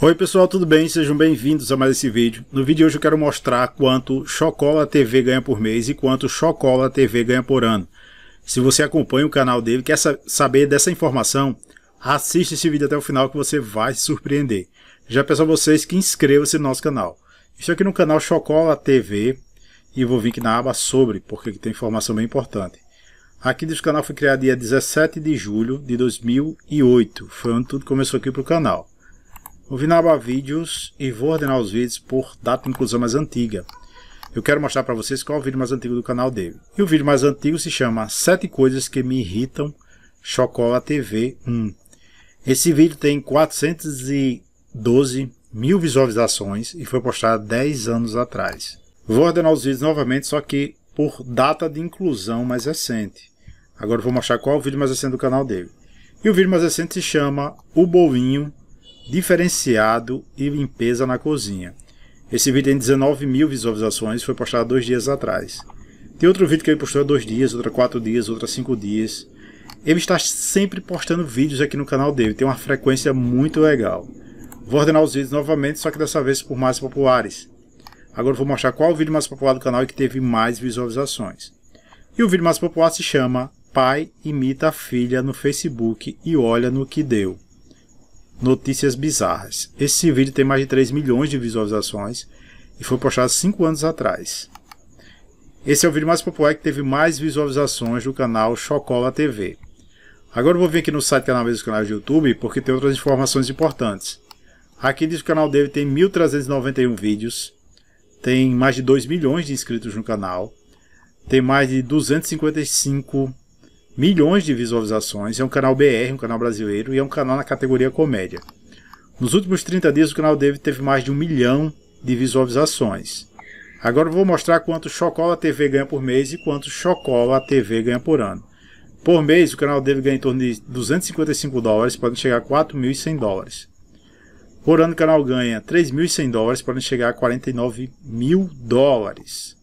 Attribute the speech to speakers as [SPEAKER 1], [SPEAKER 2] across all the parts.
[SPEAKER 1] Oi pessoal, tudo bem? Sejam bem-vindos a mais esse vídeo. No vídeo de hoje eu quero mostrar quanto Chocola TV ganha por mês e quanto Chocola TV ganha por ano. Se você acompanha o canal dele quer saber dessa informação, assiste esse vídeo até o final que você vai se surpreender. Já peço a vocês que inscrevam-se no nosso canal. Estou aqui no canal Chocola TV e vou vir aqui na aba sobre, porque tem informação bem importante. Aqui desse canal foi criado dia 17 de julho de 2008, foi onde tudo começou aqui para o canal. O Vinaba Vídeos e vou ordenar os vídeos por data de inclusão mais antiga. Eu quero mostrar para vocês qual é o vídeo mais antigo do canal dele. E o vídeo mais antigo se chama 7 coisas que me irritam Chocola TV 1. Esse vídeo tem 412 mil visualizações e foi postado 10 anos atrás. Vou ordenar os vídeos novamente, só que por data de inclusão mais recente. Agora vou mostrar qual é o vídeo mais recente do canal dele. E o vídeo mais recente se chama O Bolinho diferenciado e limpeza na cozinha. Esse vídeo tem 19 mil visualizações, foi postado dois dias atrás. Tem outro vídeo que ele postou há dois dias, outro há quatro dias, outro há cinco dias. Ele está sempre postando vídeos aqui no canal dele, tem uma frequência muito legal. Vou ordenar os vídeos novamente, só que dessa vez por mais populares. Agora vou mostrar qual o vídeo mais popular do canal e que teve mais visualizações. E o vídeo mais popular se chama Pai imita a filha no Facebook e olha no que deu. Notícias bizarras. Esse vídeo tem mais de 3 milhões de visualizações e foi postado 5 anos atrás. Esse é o vídeo mais popular que teve mais visualizações do canal Chocola TV. Agora eu vou vir aqui no site canal dos canal do YouTube porque tem outras informações importantes. Aqui diz que o canal dele tem 1.391 vídeos, tem mais de 2 milhões de inscritos no canal, tem mais de 255 milhões de visualizações, é um canal BR, um canal brasileiro e é um canal na categoria comédia. Nos últimos 30 dias o canal dele teve mais de um milhão de visualizações. Agora eu vou mostrar quanto Chocola TV ganha por mês e quanto Chocola TV ganha por ano. Por mês, o canal dele ganha em torno de 255 dólares, pode chegar a 4.100 dólares. Por ano, o canal ganha 3.100 dólares, pode chegar a 49 mil dólares.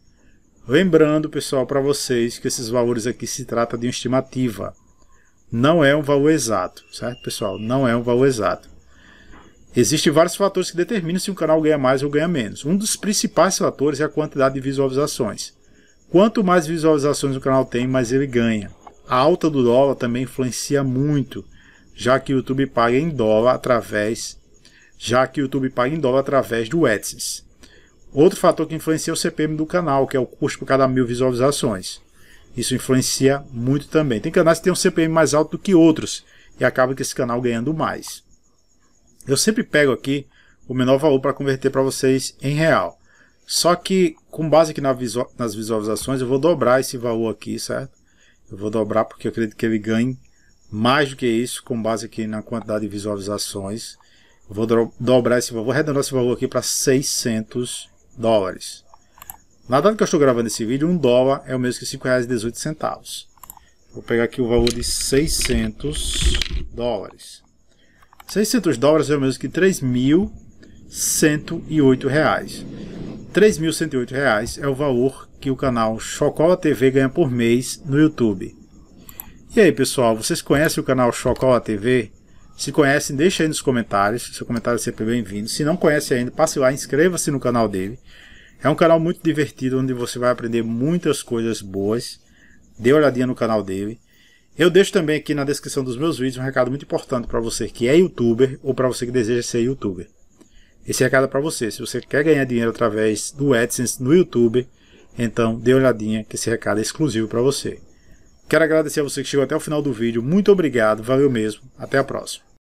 [SPEAKER 1] Lembrando, pessoal, para vocês que esses valores aqui se trata de uma estimativa. Não é um valor exato, certo, pessoal? Não é um valor exato. Existem vários fatores que determinam se um canal ganha mais ou ganha menos. Um dos principais fatores é a quantidade de visualizações. Quanto mais visualizações o canal tem, mais ele ganha. A alta do dólar também influencia muito, já que o YouTube paga em dólar através, já que o YouTube paga em dólar através do AdSense. Outro fator que influencia é o CPM do canal, que é o custo por cada mil visualizações. Isso influencia muito também. Tem canais que têm um CPM mais alto do que outros e acaba que esse canal ganhando mais. Eu sempre pego aqui o menor valor para converter para vocês em real. Só que com base aqui na visual, nas visualizações eu vou dobrar esse valor aqui, certo? Eu vou dobrar porque eu acredito que ele ganhe mais do que isso com base aqui na quantidade de visualizações. Eu vou do dobrar esse valor, vou arredondar esse valor aqui para 600 dólares. Na data que eu estou gravando esse vídeo, um dólar é o mesmo que R$ 5,18. Vou pegar aqui o valor de 600 dólares. 600 dólares é o mesmo que 3.108 reais. 3.108 reais é o valor que o canal Chocola TV ganha por mês no YouTube. E aí pessoal, vocês conhecem o canal Chocola TV? Se conhece, deixa aí nos comentários. Seu comentário é sempre bem-vindo. Se não conhece ainda, passe lá, inscreva-se no canal dele. É um canal muito divertido, onde você vai aprender muitas coisas boas. Dê uma olhadinha no canal dele. Eu deixo também aqui na descrição dos meus vídeos um recado muito importante para você que é youtuber ou para você que deseja ser youtuber. Esse recado é para você. Se você quer ganhar dinheiro através do AdSense no YouTube, então dê uma olhadinha que esse recado é exclusivo para você. Quero agradecer a você que chegou até o final do vídeo. Muito obrigado, valeu mesmo. Até a próxima.